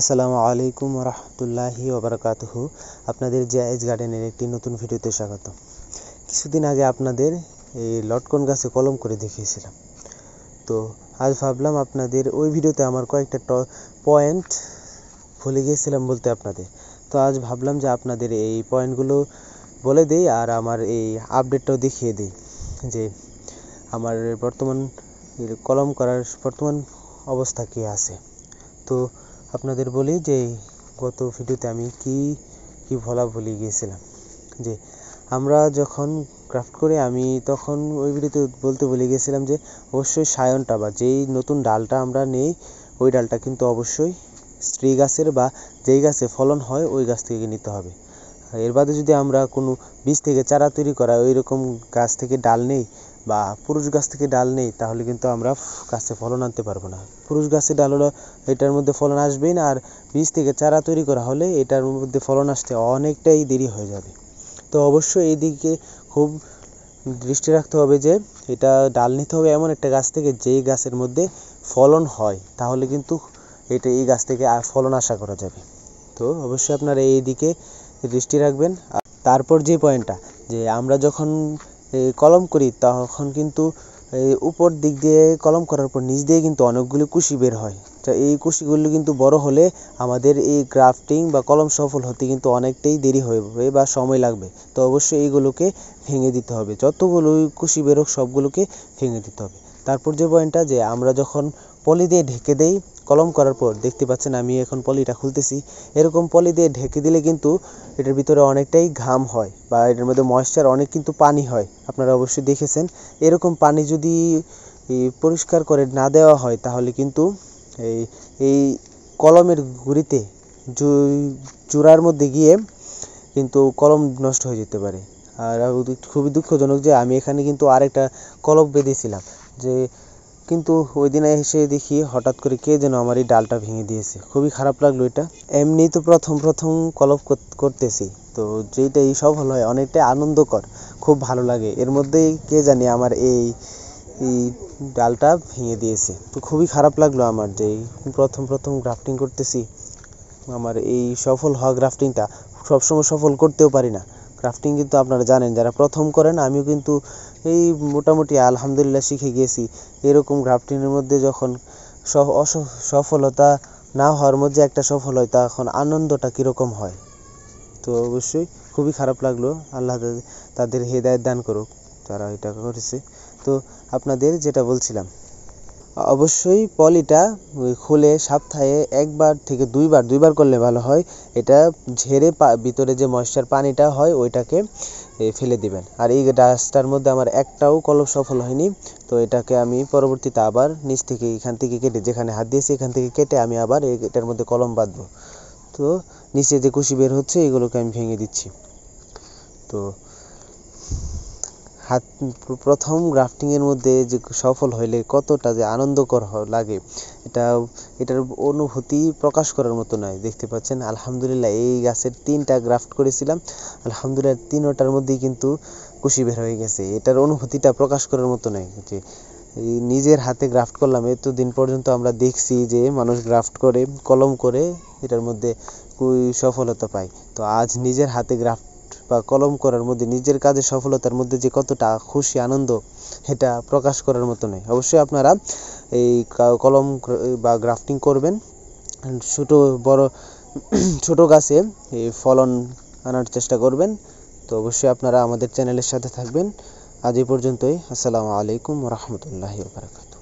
আসসালামু আলাইকুম রহমতুল্লাহি ওবরাকাতহু আপনাদের জায়েজ গার্ডেনের একটি নতুন ভিডিওতে স্বাগত কিছুদিন আগে আপনাদের এই লটকন গাছে কলম করে দেখিয়েছিলাম তো আজ ভাবলাম আপনাদের ওই ভিডিওতে আমার কয়েকটা পয়েন্ট ভুলে গিয়েছিলাম বলতে আপনাদের তো আজ ভাবলাম যে আপনাদের এই পয়েন্টগুলো বলে দেই আর আমার এই আপডেটটাও দেখিয়ে দিই যে আমার বর্তমান কলম করার বর্তমান অবস্থা কী আছে তো আপনাদের বলি যে গত ভিডিওতে আমি কি কি ভোলা ভুলে গিয়েছিলাম যে আমরা যখন ক্রাফট করে আমি তখন ওই ভিডিওতে বলতে ভুলে গিয়েছিলাম যে অবশ্যই সায়নটা বা যেই নতুন ডালটা আমরা নেই ওই ডালটা কিন্তু অবশ্যই স্ত্রী গাছের বা যেই গাছে ফলন হয় ওই গাছ থেকে নিতে হবে এর বাদে যদি আমরা কোনো বীজ থেকে চারা তৈরি করা ওই রকম গাছ থেকে ডাল নেই বা পুরুষ গাছ থেকে ডাল নেই তাহলে কিন্তু আমরা গাছে ফলন আনতে পারবো না পুরুষ গাছে ডাল হলো এটার মধ্যে ফলন আসবেই না আর বীজ থেকে চারা তৈরি করা হলে এটার মধ্যে ফলন আসতে অনেকটাই দেরি হয়ে যাবে তো অবশ্যই এই দিকে খুব দৃষ্টি রাখতে হবে যে এটা ডাল নিতে হবে এমন একটা গাছ থেকে যেই গাছের মধ্যে ফলন হয় তাহলে কিন্তু এটা এই গাছ থেকে ফলন আশা করা যাবে তো অবশ্যই আপনারা এই দিকে দৃষ্টি রাখবেন তারপর যে পয়েন্টটা যে আমরা যখন কলম করি তখন কিন্তু উপর দিক দিয়ে কলম করার পর নিচ দিয়ে কিন্তু অনেকগুলি কুশি বের হয় তো এই কুশিগুলি কিন্তু বড় হলে আমাদের এই গ্রাফটিং বা কলম সফল হতে কিন্তু অনেকটাই দেরি হবে বা সময় লাগবে তো অবশ্যই এইগুলোকে ভেঙে দিতে হবে যতগুলো কুশি বেরোক সবগুলোকে ভেঙে দিতে হবে তারপর যে পয়েন্টটা যে আমরা যখন পলি দিয়ে ঢেকে দেই কলম করার পর দেখতে পাচ্ছেন আমি এখন পলিটা খুলতেছি এরকম পলি দিয়ে ঢেকে দিলে কিন্তু এটার ভিতরে অনেকটাই ঘাম হয় বা এটার মধ্যে ময়েশ্চার অনেক কিন্তু পানি হয় আপনারা অবশ্যই দেখেছেন এরকম পানি যদি পরিষ্কার করে না দেওয়া হয় তাহলে কিন্তু এই এই কলমের গুড়িতে জোড়ার মধ্যে গিয়ে কিন্তু কলম নষ্ট হয়ে যেতে পারে আর খুবই দুঃখজনক যে আমি এখানে কিন্তু আরেকটা কলম বেঁধেছিলাম যে কিন্তু ওই দিন এসে দেখি হঠাৎ করে কে যেন আমার এই ডালটা ভেঙে দিয়েছে খুবই খারাপ লাগলো এটা এমনি তো প্রথম প্রথম কলপ করতেছি তো যেটা এই সফল হয় অনেকটাই আনন্দকর খুব ভালো লাগে এর মধ্যেই কে জানি আমার এই এই ডালটা ভেঙে দিয়েছে তো খুবই খারাপ লাগলো আমার যে প্রথম প্রথম গ্রাফটিং করতেছি আমার এই সফল হওয়া গ্রাফটিংটা সবসময় সফল করতেও পারি না ক্রাফটিং কিন্তু আপনারা জানেন যারা প্রথম করেন আমিও কিন্তু এই মোটামুটি আলহামদুলিল্লাহ শিখে গেছি এরকম ক্রাফটিংয়ের মধ্যে যখন সফলতা না হওয়ার মধ্যে একটা সফল তা এখন আনন্দটা কীরকম হয় তো অবশ্যই খুবই খারাপ লাগলো আল্লাহ তাদের হেদায়ত দান করুক তারা এটা করেছে তো আপনাদের যেটা বলছিলাম অবশ্যই পলিটা খুলে সপ্তাহে একবার থেকে দুইবার দুইবার করলে ভালো হয় এটা ঝেড়ে ভিতরে যে ময়েশ্চার পানিটা হয় ওইটাকে ফেলে দিবেন আর এই গাছটার মধ্যে আমার একটাও কলম সফল হয়নি তো এটাকে আমি পরবর্তীতে আবার নিচ থেকে এখান থেকে কেটে যেখানে হাত দিয়েছি এখান থেকে কেটে আমি আবার এটার মধ্যে কলম বাঁধবো তো নিচে যে কুশি বের হচ্ছে এগুলোকে আমি ভেঙে দিচ্ছি তো হাত প্রথম গ্রাফটিংয়ের মধ্যে যে সফল হইলে কতটা যে আনন্দকর লাগে এটা এটার অনুভূতি প্রকাশ করার মতো নয় দেখতে পাচ্ছেন আলহামদুলিল্লাহ এই গাছের তিনটা গ্রাফট করেছিলাম আলহামদুলিল্লাহ তিনটার মধ্যেই কিন্তু কুশি বের হয়ে গেছে এটার অনুভূতিটা প্রকাশ করার মতো নয় যে নিজের হাতে গ্রাফট করলাম এতদিন পর্যন্ত আমরা দেখছি যে মানুষ গ্রাফট করে কলম করে এটার মধ্যে সফলতা পায় তো আজ নিজের হাতে গ্রাফট বা কলম করার মধ্যে নিজের কাজে সফলতার মধ্যে যে কতটা খুশি আনন্দ এটা প্রকাশ করার মতো নয় অবশ্যই আপনারা এই কলম বা গ্রাফটিং করবেন ছোট বড় ছোট গাছে এই ফলন আনার চেষ্টা করবেন তো অবশ্যই আপনারা আমাদের চ্যানেলের সাথে থাকবেন আজ এই পর্যন্তই আসসালামু আলাইকুম রহমতুল্লাহ বারকাত